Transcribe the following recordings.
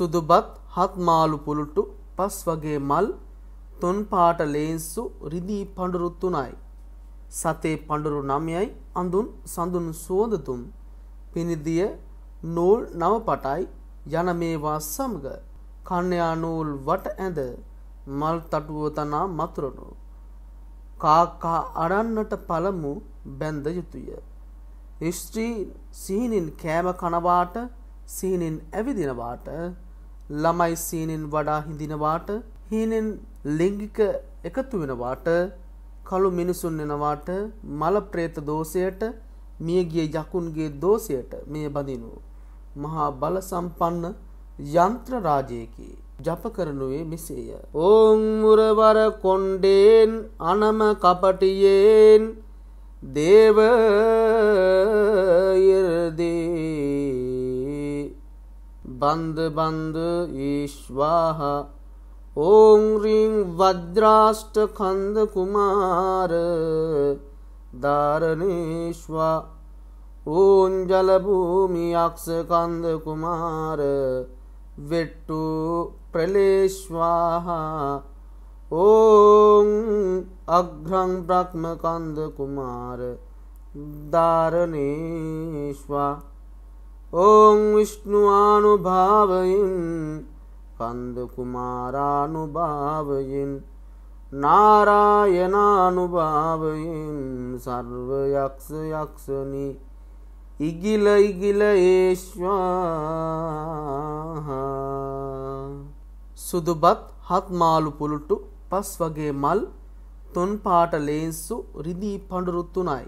සුදුබත් හත් මාළු පුලුටු පස් වගේ මල් තුන් පාට ලේන්සු රිදී පඳුරු තුනයි. සතේ පඳුරු නමයයි අඳුන් සඳුන් සුවඳ තුන්. පිනිදිය නූල් නව පටයි යන මේවා සමග කන්‍යා නූල් වට ඇඳ මල් තටුව තනා මතුරනු. කාකා අරන්නට පළමු බැන්ද යුතුය. ස්ත්‍රී සිහිනින් කෑම කනවාට සිහිනින් ඇවිදිනවාට ළමයි සීනෙන් වඩා හිඳිනවාට හීනෙන් ලිංගික එකතු වෙනවාට කළු මිනිසුන් වෙනවාට මල ප්‍රේත දෝෂයට මියගිය යකුන්ගේ දෝෂයට මේ බඳිනු මහා බල සම්පන්න යන්ත්‍ර රාජයකි ජප කරනුවේ මෙසේය ඕං මුරවර කොණ්ඩේන් අනම කපටියෙන් දේව බන්ධ බන්ධ ඊශ්වාහ ඕං රිං වද්‍රාෂ්ට කන්ද කුමාර ධාරණේශ්වා ඕං ජල භූමි යක්ෂ කන්ද කුමාර වෙට්ටු ප්‍රලේශ්වාහ ඕං අග්‍රං බ්‍රහ්ම කන්ද කුමාර ධාරණේශ්වා ඕං විෂ්ණුවානුභාවයෙන් කන්දකුමාරානුභාවයෙන් නාරායනානුභාවයෙන් සර්වයක්ෂ යක්ෂණි ඉගිල ඉගිල ඒශ්වා සුදුබත් හත් මාළු පුළුටු පස් වගේ මල් තොන් පාට ලේන්සු රිදී පඩුරුත්තුනයි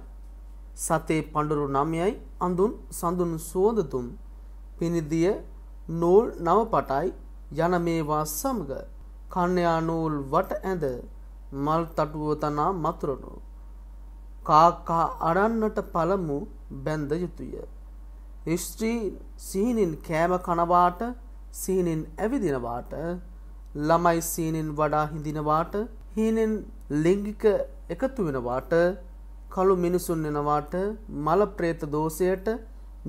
සතේ පඬුරු නමයයි අඳුන් සඳුන් සුවඳතුම් පිනිදිය නූල් නවපටයි යන මේවා සමග කන්‍යා නූල් වට ඇඳ මල් තටුව තනා මතුරනු කාකා අරන්නට පළමු බැන්ද යුතුය ස්ත්‍රී සීනින් කෑම කනවාට සීනින් ඇවිදිනවාට ළමයි සීනින් වඩා හිඳිනවාට හීනෙන් ලිංගික එකතු වෙනවාට කළු මිනිසුන් වෙනවාට මල ප්‍රේත දෝෂයට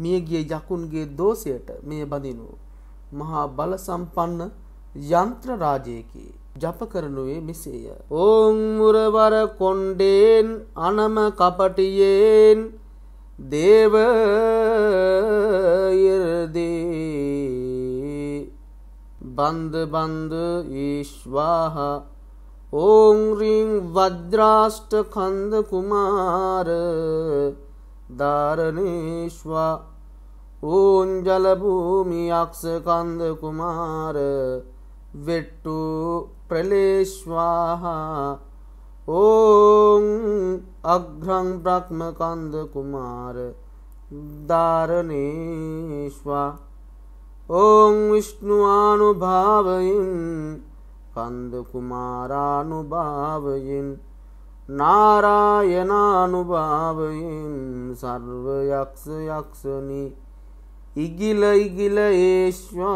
මියගිය යකුන්ගේ දෝෂයට මෙය බඳිනු. මහා බල සම්පන්න යන්ත්‍ර රාජයකි. ජප කරනුවේ මෙසේය. ඕං මුරවර කොණ්ඩේන් අනම කපටියෙන් දේව යර්දේ බන්ද බන්ද ඊශ්වාහා ॐ ह्रीं वज्राष्टखन्दकुमार दारणेष्वा ॐ जलभूमि अक्षकन्दकुमार विट्टु प्रलेश्वाहा ॐ अघ्रं ब्रह्मकन्दकुमार दारणेष्वा ॐ विष्णुवानुभावयिन् ස්කන්ධ කුමාරානුභාවයෙන් නාරායනානුභාවයෙන් සර්ව යක්ෂ යක්ෂණී ඉගිල ඉගිල ඒශ්වා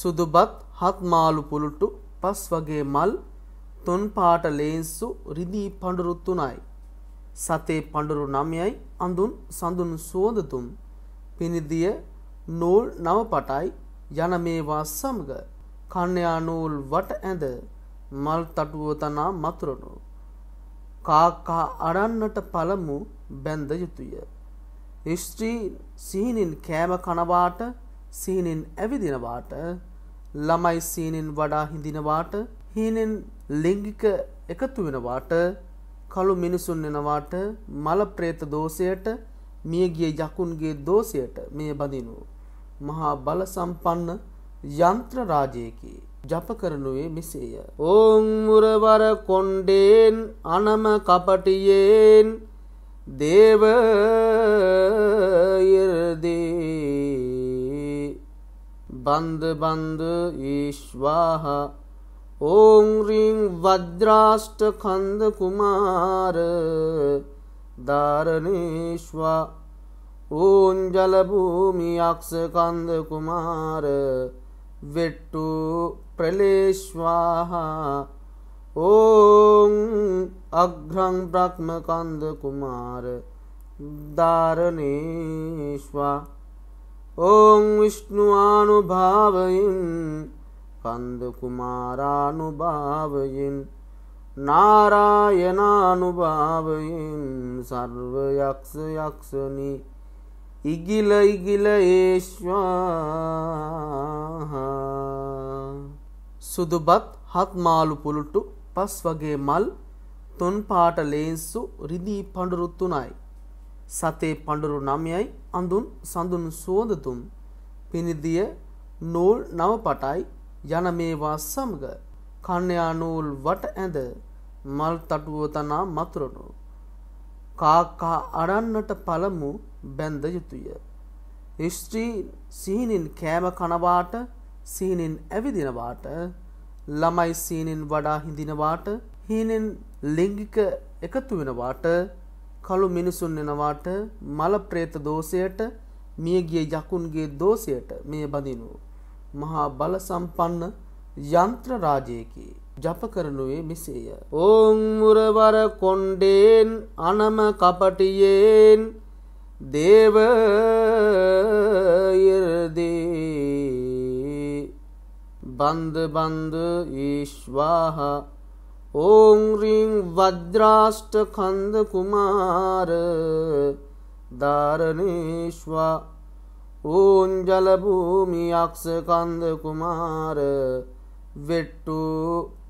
සුදුබත් හත් මාළු පුළුටු පස් වගේ මල් තුන් පාට ලේන්සු රිදී පඳුරු තුනයි සතේ පඳුරු නමයයි අඳුන් සඳුන් සුවඳ තුම් පිනිදිය නූල් නව පටයි යන මේවා සමග කන්‍යානූල් වට ඇඳ මල් තටුව තනා මතුරනු. කාකා අරන්නට පළමු බැන්ද යුතුය. ස්ත්‍රී සිහිනින් කෑම කනවාට සිහිනින් ඇවිදිනවාට ළමයි සීනෙන් වඩා හිඳිනවාට හීනෙන් ලිංගික එකතු වෙනවාට කළු මිනිසුන් වෙනවාට මල ප්‍රේත දෝෂයට මියගිය යකුන්ගේ දෝෂයට මේ බඳිනු. මහා බල සම්පන්න යන්ත්‍ර රාජයකි. ජප කරනුවේ මෙසේය. ඕං මුරවර කොණ්ඩේන් අනම කපටියෙන් දේව ඉර්දී බන්ද බන්ද ඊශ්වාහ ඕං රිං වජ්‍රාෂ්ඨ කන්ද කුමාර ධාරණේශ්වා ඌන්ජලභූමි අක්ෂකන්ද කුමාර වෙට්ටු ප්‍රලේශ්වාහා ඕං අග්‍රං බ්‍රහ්මකන්ද කුමාර ධාරණේශ්වා ඕං විෂ්ණුවානු භාවයින් කන්ද කුමාරානු භාවයින් නාරායනානු භාවයින් සර්ව යක්ෂ යක්ෂණී ඉගිල ඉගිල ඒශ්වා සුදුබත් හත් මාළු පුළුටු පස් වගේ මල් තුන් පාට ලේන්සු රිදී පඳුරු තුනයි සතේ පඳුරු නමයයි අඳුන් සඳුන් සුවඳ තුන් පිනිදිය නූල් නව පටයි යන මේවා සමග කන්‍යා නූල් වට ඇඳ මල් තටුව තනා මතුරුණු කාකා අරන්නට පළමු බැන්ද යුතුය. ස්ත්‍රී සිහිනින් කෑම කනවාට සිහිනින් ඇවිදිනවාට ළමයි සීනෙන් වඩා හිඳිනවාට හීනෙන් ලිංගික එකතු වෙනවාට කළු මිනිසුන් වෙනවාට මල ප්‍රේත දෝෂයට මියගිය යකුන්ගේ දෝෂයට මේ බඳිනු මහා බල සම්පන්න යන්ත්‍ර රාජයේකි ජප කරනුවේ මෙසේය ඕම් මුරවර කොණ්ඩේන් අනම කපටියෙන් දේවයර්දේ බන්ධ බන්ධ ඒශ්වාහ ඕංරිං වද්‍රාෂ්ට කන්ද කුමාර ධාරණේශ්වා ඕංජලභූමි අක්ෂකන්ද කුමාර වෙට්ටු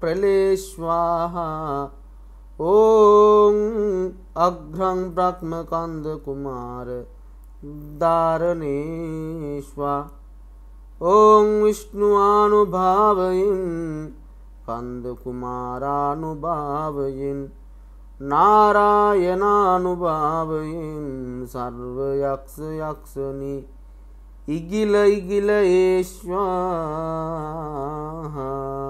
ප්‍රලේශ්වාහා ඕං අග්‍රං බ්‍රහ්මකන්ද කුමාර ධාරණේශ්වා ඕං විෂ්ණුවානු භාවයින් කන්ද කුමාරානු භාවයින් නාරායනානු භාවයින් සර්ව යක්ෂ යක්ෂණි ඉගිල ඉගිල ඒශ්වාහා